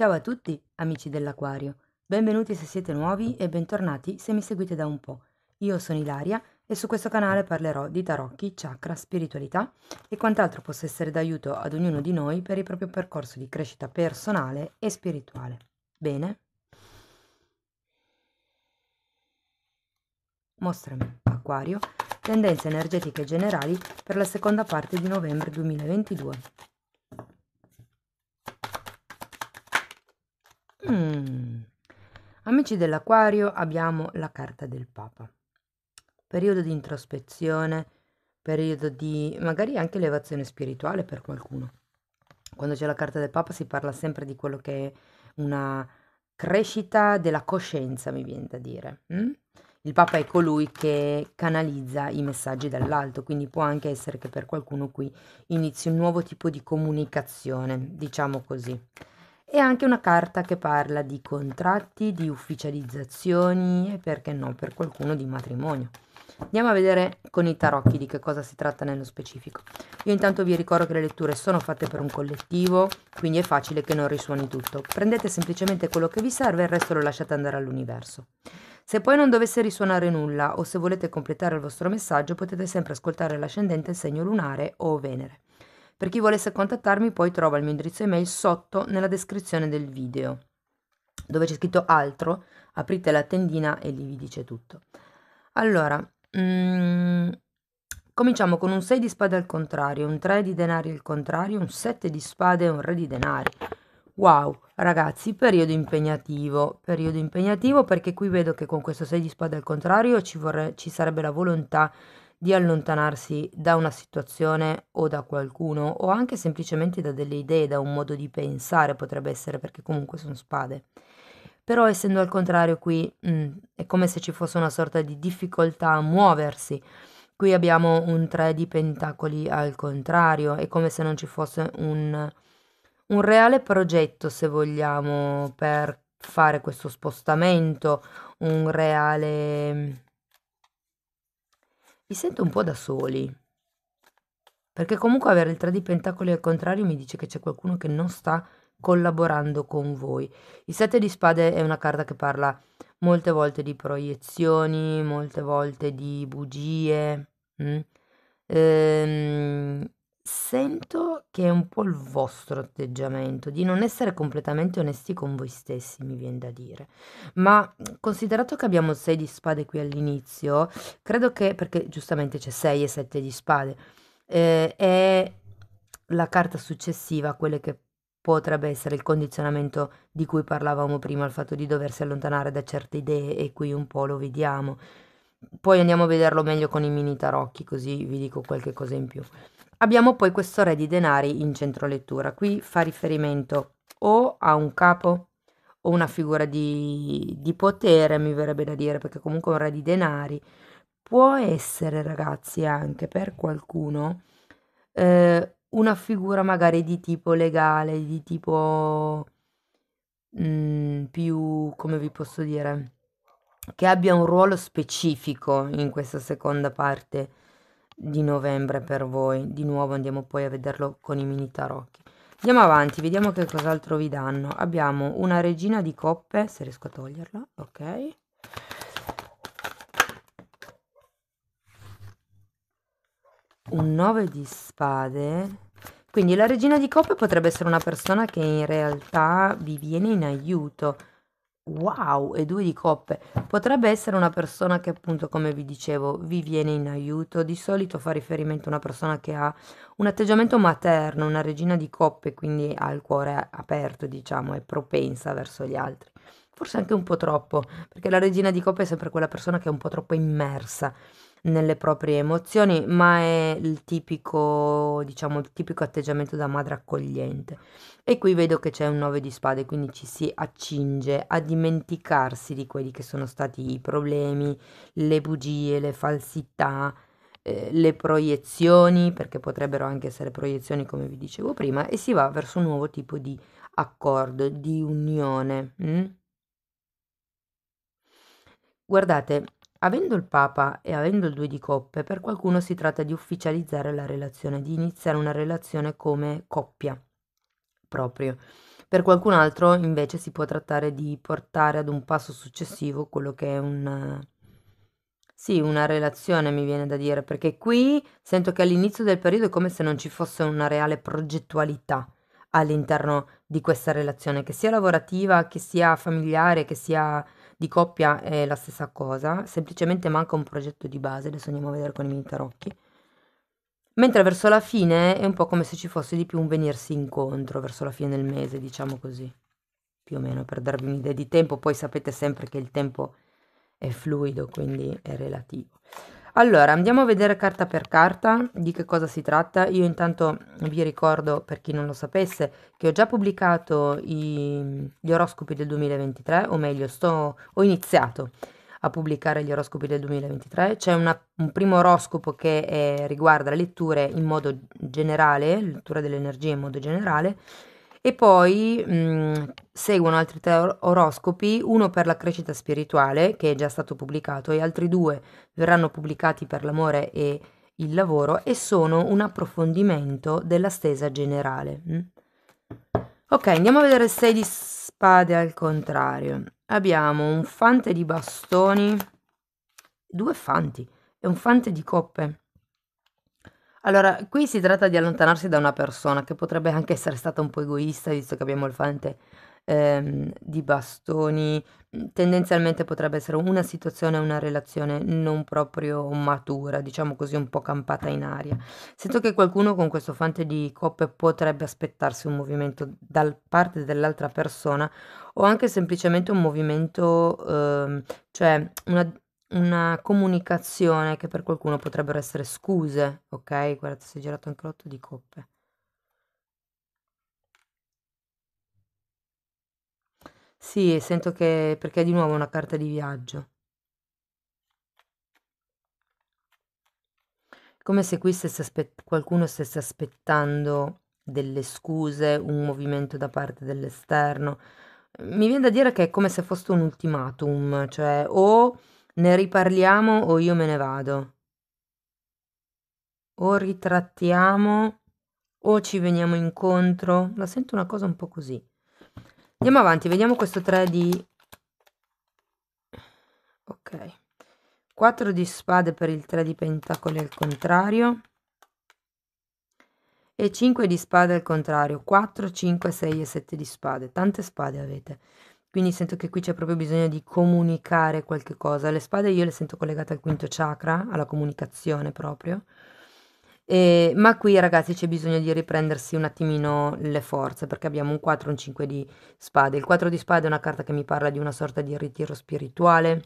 Ciao a tutti, amici dell'Aquario. Benvenuti se siete nuovi e bentornati se mi seguite da un po'. Io sono Ilaria e su questo canale parlerò di tarocchi, chakra, spiritualità e quant'altro possa essere d'aiuto ad ognuno di noi per il proprio percorso di crescita personale e spirituale. Bene? Mostrami, Aquario, tendenze energetiche generali per la seconda parte di novembre 2022. Mm. Amici dell'Aquario, abbiamo la carta del Papa. Periodo di introspezione, periodo di magari anche elevazione spirituale per qualcuno. Quando c'è la carta del Papa si parla sempre di quello che è una crescita della coscienza, mi viene da dire. Mm? Il Papa è colui che canalizza i messaggi dall'alto, quindi può anche essere che per qualcuno qui inizi un nuovo tipo di comunicazione, diciamo così e anche una carta che parla di contratti, di ufficializzazioni e perché no, per qualcuno di matrimonio. Andiamo a vedere con i tarocchi di che cosa si tratta nello specifico. Io intanto vi ricordo che le letture sono fatte per un collettivo, quindi è facile che non risuoni tutto. Prendete semplicemente quello che vi serve e il resto lo lasciate andare all'universo. Se poi non dovesse risuonare nulla o se volete completare il vostro messaggio potete sempre ascoltare l'ascendente, il segno lunare o Venere. Per chi volesse contattarmi poi trova il mio indirizzo email sotto nella descrizione del video, dove c'è scritto altro, aprite la tendina e lì vi dice tutto. Allora, mm, cominciamo con un 6 di spade al contrario, un 3 di denari al contrario, un 7 di spade e un re di denari. Wow, ragazzi, periodo impegnativo, periodo impegnativo perché qui vedo che con questo 6 di spade al contrario ci, vorrei, ci sarebbe la volontà di allontanarsi da una situazione o da qualcuno o anche semplicemente da delle idee, da un modo di pensare potrebbe essere perché comunque sono spade. Però essendo al contrario qui mh, mm, è come se ci fosse una sorta di difficoltà a muoversi. Qui abbiamo un 3 di pentacoli al contrario, è come se non ci fosse un, un reale progetto, se vogliamo, per fare questo spostamento, un reale vi sento un po' da soli. Perché comunque avere il 3 di pentacoli al contrario mi dice che c'è qualcuno che non sta collaborando con voi. Il 7 di spade è una carta che parla molte volte di proiezioni, molte volte di bugie. Mm? Ehm, sento che è un po' il vostro atteggiamento, di non essere completamente onesti con voi stessi, mi viene da dire. Ma mhmm, considerato che abbiamo 6 di spade qui all'inizio, credo che, perché giustamente c'è 6 e 7 di spade, eh, è la carta successiva, quella che potrebbe essere il condizionamento di cui parlavamo prima, il fatto di doversi allontanare da certe idee e qui un po' lo vediamo. Poi andiamo a vederlo meglio con i mini tarocchi, così vi dico qualche cosa in più. Abbiamo poi questo re di denari in centro lettura. Qui fa riferimento o a un capo o una figura di, di potere, mi verrebbe da dire, perché comunque un re di denari può essere, ragazzi, anche per qualcuno eh, una figura magari di tipo legale, di tipo mh, mm, più, come vi posso dire, che abbia un ruolo specifico in questa seconda parte di novembre per voi. Di nuovo andiamo poi a vederlo con i mini tarocchi. Andiamo avanti, vediamo che cos'altro vi danno. Abbiamo una regina di coppe, se riesco a toglierla, ok. Un 9 di spade. Quindi la regina di coppe potrebbe essere una persona che in realtà vi viene in aiuto Wow, e due di coppe. Potrebbe essere una persona che appunto, come vi dicevo, vi viene in aiuto. Di solito fa riferimento a una persona che ha un atteggiamento materno, una regina di coppe, quindi ha il cuore aperto, diciamo, è propensa verso gli altri. Forse anche un po' troppo, perché la regina di coppe è sempre quella persona che è un po' troppo immersa nelle proprie emozioni, ma è il tipico, diciamo, il tipico atteggiamento da madre accogliente. E qui vedo che c'è un 9 di spade, quindi ci si accinge a dimenticarsi di quelli che sono stati i problemi, le bugie, le falsità, eh, le proiezioni, perché potrebbero anche essere proiezioni come vi dicevo prima, e si va verso un nuovo tipo di accordo, di unione. Mm? Guardate, Avendo il Papa e avendo il Due di Coppe, per qualcuno si tratta di ufficializzare la relazione, di iniziare una relazione come coppia proprio. Per qualcun altro invece si può trattare di portare ad un passo successivo quello che è un... Sì, una relazione mi viene da dire, perché qui sento che all'inizio del periodo è come se non ci fosse una reale progettualità all'interno di questa relazione, che sia lavorativa, che sia familiare, che sia di coppia è la stessa cosa, semplicemente manca un progetto di base, adesso andiamo a vedere con i miei tarocchi. Mentre verso la fine è un po' come se ci fosse di più un venirsi incontro, verso la fine del mese, diciamo così, più o meno per darvi un'idea di tempo, poi sapete sempre che il tempo è fluido, quindi è relativo. Allora, andiamo a vedere carta per carta di che cosa si tratta. Io intanto vi ricordo, per chi non lo sapesse, che ho già pubblicato i, gli oroscopi del 2023, o meglio, sto, ho iniziato a pubblicare gli oroscopi del 2023. C'è una, un primo oroscopo che è, eh, riguarda le letture in modo generale, lettura delle energie in modo generale, e poi mh, mhmm, seguono altri tre oroscopi, uno per la crescita spirituale, che è già stato pubblicato, e altri due verranno pubblicati per l'amore e il lavoro e sono un approfondimento della stesa generale. Mm? Ok, andiamo a vedere il 6 di spade al contrario. Abbiamo un fante di bastoni, due fanti e un fante di coppe. Allora, qui si tratta di allontanarsi da una persona che potrebbe anche essere stata un po' egoista, visto che abbiamo il fante, ehm, di bastoni. Mm, tendenzialmente potrebbe essere una situazione, una relazione non proprio matura, diciamo così, un po' campata in aria. Sento che qualcuno con questo fante di coppe potrebbe aspettarsi un movimento da parte dell'altra persona o anche semplicemente un movimento, uhm, cioè una una comunicazione che per qualcuno potrebbero essere scuse, ok? Guardate, si è girato anche l'otto di coppe. Sì, sento che perché è di nuovo una carta di viaggio. Come se qui stesse qualcuno stesse aspettando delle scuse, un movimento da parte dell'esterno. Mi viene da dire che è come se fosse un ultimatum, cioè o ne riparliamo o io me ne vado. O ritrattiamo o ci veniamo incontro. La sento una cosa un po' così. Andiamo avanti, vediamo questo 3 di... Ok. 4 di spade per il 3 di pentacoli al contrario. E 5 di spade al contrario. 4, 5, 6 e 7 di spade. Tante spade avete quindi sento che qui c'è proprio bisogno di comunicare qualche cosa. Le spade io le sento collegate al quinto chakra, alla comunicazione proprio. E, ma qui ragazzi c'è bisogno di riprendersi un attimino le forze perché abbiamo un 4 e un 5 di spade. Il 4 di spade è una carta che mi parla di una sorta di ritiro spirituale,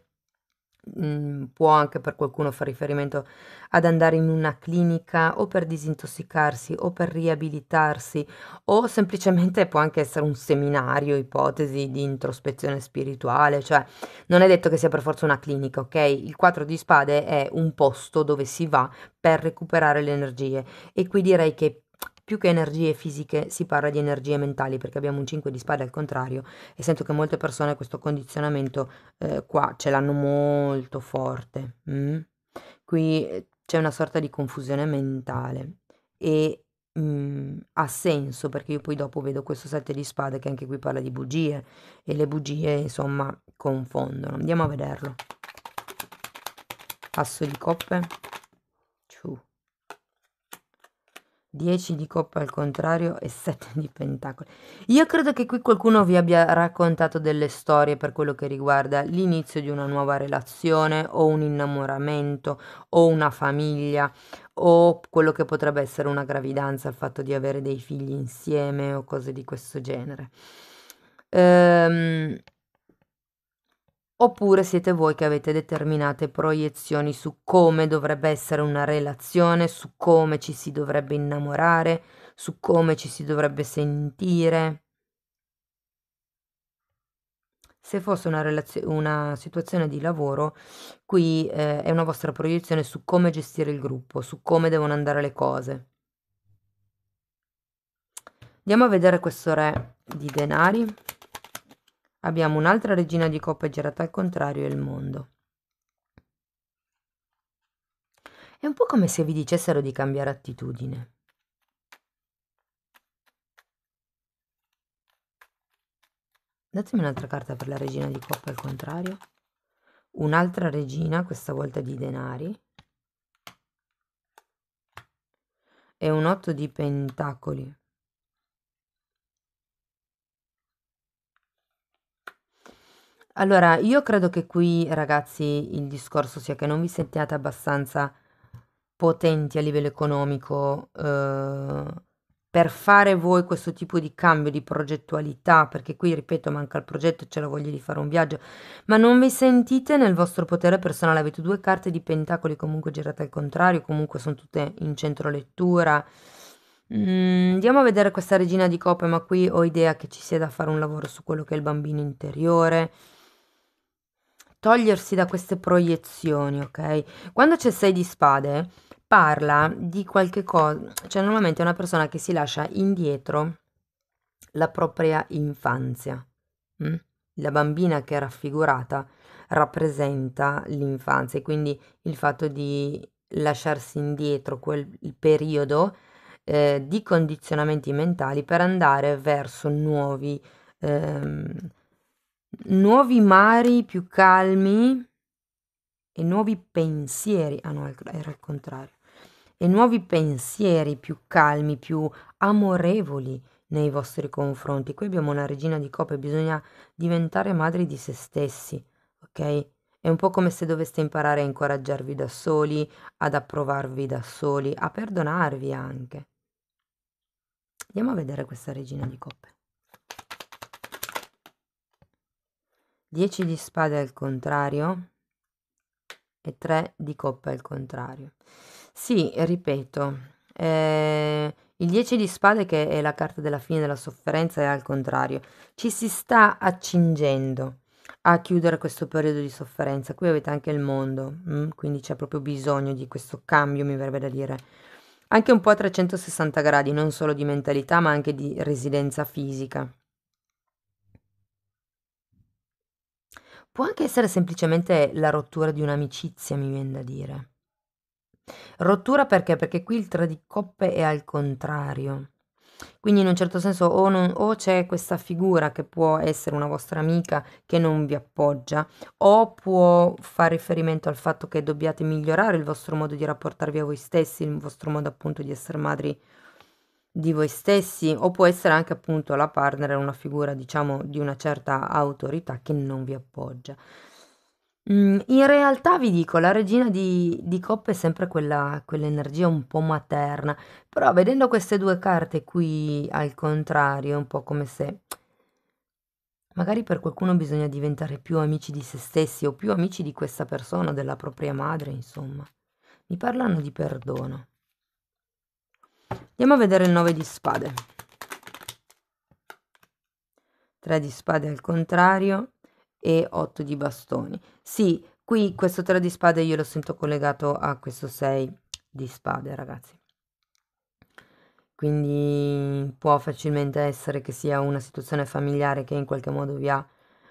Mm, può anche per qualcuno fare riferimento ad andare in una clinica o per disintossicarsi o per riabilitarsi o semplicemente può anche essere un seminario, ipotesi di introspezione spirituale, cioè non è detto che sia per forza una clinica, ok? Il 4 di spade è un posto dove si va per recuperare le energie e qui direi che più che energie fisiche si parla di energie mentali perché abbiamo un 5 di spade al contrario e sento che molte persone questo condizionamento eh, qua ce l'hanno molto forte. Mm? Qui eh, c'è una sorta di confusione mentale e mm, ha senso perché io poi dopo vedo questo 7 di spade che anche qui parla di bugie e le bugie insomma confondono. Andiamo a vederlo. Asso di coppe. Ciu. 10 di coppa al contrario e 7 di pentacoli. Io credo che qui qualcuno vi abbia raccontato delle storie per quello che riguarda l'inizio di una nuova relazione o un innamoramento o una famiglia o quello che potrebbe essere una gravidanza, il fatto di avere dei figli insieme o cose di questo genere. Ehm, Oppure siete voi che avete determinate proiezioni su come dovrebbe essere una relazione, su come ci si dovrebbe innamorare, su come ci si dovrebbe sentire. Se fosse una, relazio- una situazione di lavoro, qui eh, è una vostra proiezione su come gestire il gruppo, su come devono andare le cose. Andiamo a vedere questo re di denari. Abbiamo un'altra regina di coppe girata al contrario e il mondo. È un po' come se vi dicessero di cambiare attitudine. Datemi un'altra carta per la regina di coppe al contrario. Un'altra regina, questa volta di denari. E un otto di pentacoli. Allora, io credo che qui, ragazzi, il discorso sia che non vi sentiate abbastanza potenti a livello economico eh, per fare voi questo tipo di cambio di progettualità, perché qui, ripeto, manca il progetto, c'è la voglia di fare un viaggio, ma non vi sentite nel vostro potere personale, avete due carte di pentacoli comunque girate al contrario, comunque sono tutte in centro lettura. Mm, andiamo a vedere questa regina di coppe, ma qui ho idea che ci sia da fare un lavoro su quello che è il bambino interiore togliersi da queste proiezioni, ok? Quando c'è sei di spade, parla di qualche cosa, cioè normalmente è una persona che si lascia indietro la propria infanzia. Mm? La bambina che è raffigurata rappresenta l'infanzia e quindi il fatto di lasciarsi indietro quel periodo eh, di condizionamenti mentali per andare verso nuovi ehm, nuovi mari più calmi e nuovi pensieri, ah no, era il contrario, e nuovi pensieri più calmi, più amorevoli nei vostri confronti. Qui abbiamo una regina di coppe, bisogna diventare madri di se stessi, ok? È un po' come se doveste imparare a incoraggiarvi da soli, ad approvarvi da soli, a perdonarvi anche. Andiamo a vedere questa regina di coppe. 10 di spade al contrario e 3 di coppe al contrario. Sì, ripeto, eh, il 10 di spade che è la carta della fine della sofferenza è al contrario. Ci si sta accingendo a chiudere questo periodo di sofferenza. Qui avete anche il mondo, mh? Mm, quindi c'è proprio bisogno di questo cambio, mi verrebbe da dire. Anche un po' a 360 gradi, non solo di mentalità, ma anche di residenza fisica. Può anche essere semplicemente la rottura di un'amicizia, mi viene da dire. Rottura perché? Perché qui il tre di coppe è al contrario. Quindi in un certo senso o, non, o, c'è questa figura che può essere una vostra amica che non vi appoggia, o può fare riferimento al fatto che dobbiate migliorare il vostro modo di rapportarvi a voi stessi, il vostro modo appunto di essere madri di voi stessi o può essere anche appunto la partner una figura diciamo di una certa autorità che non vi appoggia. Mm, in realtà vi dico, la regina di, di coppe è sempre quella, quell'energia un po' materna, però vedendo queste due carte qui al contrario è un po' come se Magari per qualcuno bisogna diventare più amici di se stessi o più amici di questa persona, della propria madre, insomma. Mi parlano di perdono. Andiamo a vedere il 9 di spade. 3 di spade al contrario e 8 di bastoni. Sì, qui questo 3 di spade io lo sento collegato a questo 6 di spade, ragazzi. Quindi può facilmente essere che sia una situazione familiare che in qualche modo vi ha,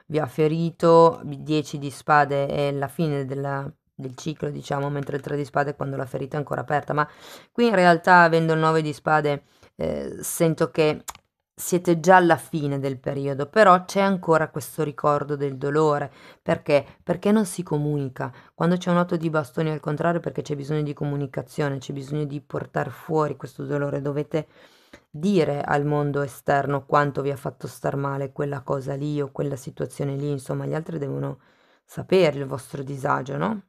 vi ha ferito. 10 di spade è la fine della del ciclo, diciamo, mentre il 3 di spade è quando la ferita è ancora aperta, ma qui in realtà avendo il 9 di spade eh, sento che siete già alla fine del periodo, però c'è ancora questo ricordo del dolore, perché? Perché non si comunica. Quando c'è un otto di bastoni al contrario perché c'è bisogno di comunicazione, c'è bisogno di portare fuori questo dolore, dovete dire al mondo esterno quanto vi ha fatto star male quella cosa lì o quella situazione lì, insomma, gli altri devono sapere il vostro disagio, no?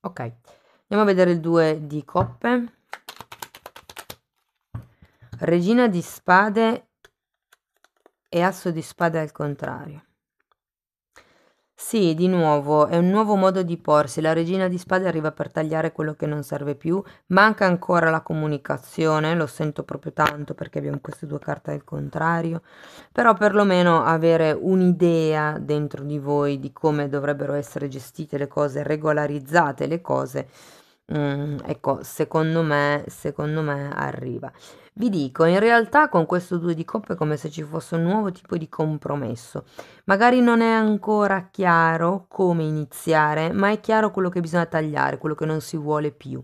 ok andiamo a vedere il 2 di coppe regina di spade e asso di spade al contrario sì, di nuovo, è un nuovo modo di porsi. La regina di spade arriva per tagliare quello che non serve più. Manca ancora la comunicazione, lo sento proprio tanto perché abbiamo queste due carte al contrario. Però perlomeno avere un'idea dentro di voi di come dovrebbero essere gestite le cose, regolarizzate le cose, mm, ecco, secondo me, secondo me arriva. Vi dico, in realtà con questo due di coppe è come se ci fosse un nuovo tipo di compromesso. Magari non è ancora chiaro come iniziare, ma è chiaro quello che bisogna tagliare, quello che non si vuole più,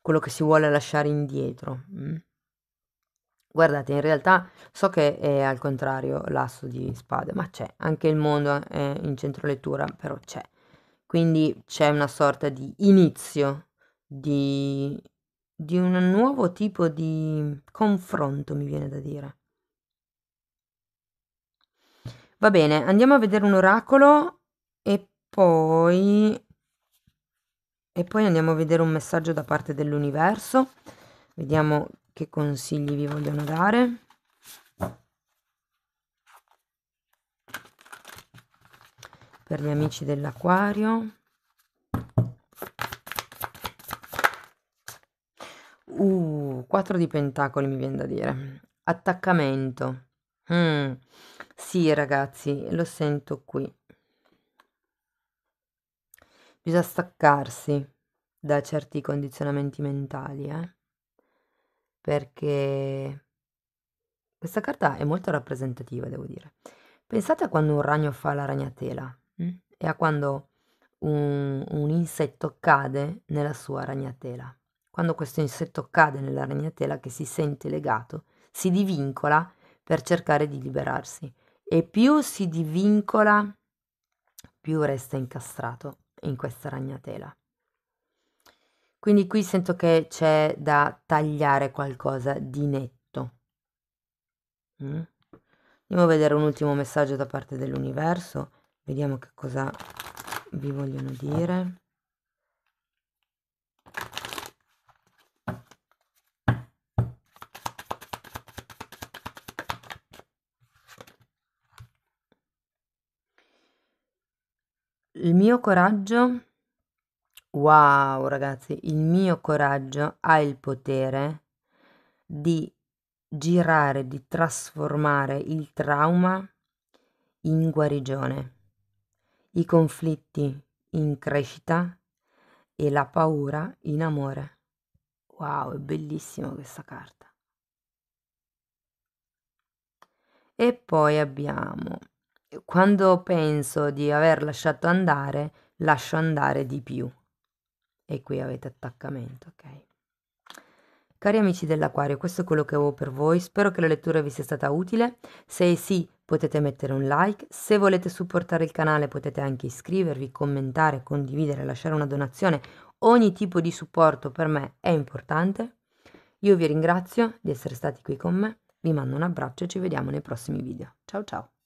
quello che si vuole lasciare indietro. Mm. Guardate, in realtà so che è al contrario l'asso di spade, ma c'è, anche il mondo è in centro lettura, però c'è. Quindi c'è una sorta di inizio di di un nuovo tipo di confronto, mi viene da dire. Va bene, andiamo a vedere un oracolo e poi... E poi andiamo a vedere un messaggio da parte dell'universo. Vediamo che consigli vi vogliono dare. Per gli amici dell'acquario. Uh, 4 di pentacoli mi viene da dire. Attaccamento. Mm. Sì, ragazzi, lo sento qui. Bisogna staccarsi da certi condizionamenti mentali, eh? Perché questa carta è molto rappresentativa, devo dire. Pensate a quando un ragno fa la ragnatela mm? e a quando un, un insetto cade nella sua ragnatela. Quando questo insetto cade nella ragnatela che si sente legato, si divincola per cercare di liberarsi e più si divincola, più resta incastrato in questa ragnatela. Quindi qui sento che c'è da tagliare qualcosa di netto. Mm? Andiamo a vedere un ultimo messaggio da parte dell'universo, vediamo che cosa vi vogliono dire. il mio coraggio, wow ragazzi, il mio coraggio ha il potere di girare, di trasformare il trauma in guarigione, i conflitti in crescita e la paura in amore. Wow, è bellissima questa carta. E poi abbiamo quando penso di aver lasciato andare, lascio andare di più. E qui avete attaccamento, ok? Cari amici dell'Aquario, questo è quello che avevo per voi. Spero che la lettura vi sia stata utile. Se sì, potete mettere un like. Se volete supportare il canale, potete anche iscrivervi, commentare, condividere, lasciare una donazione. Ogni tipo di supporto per me è importante. Io vi ringrazio di essere stati qui con me. Vi mando un abbraccio e ci vediamo nei prossimi video. Ciao ciao!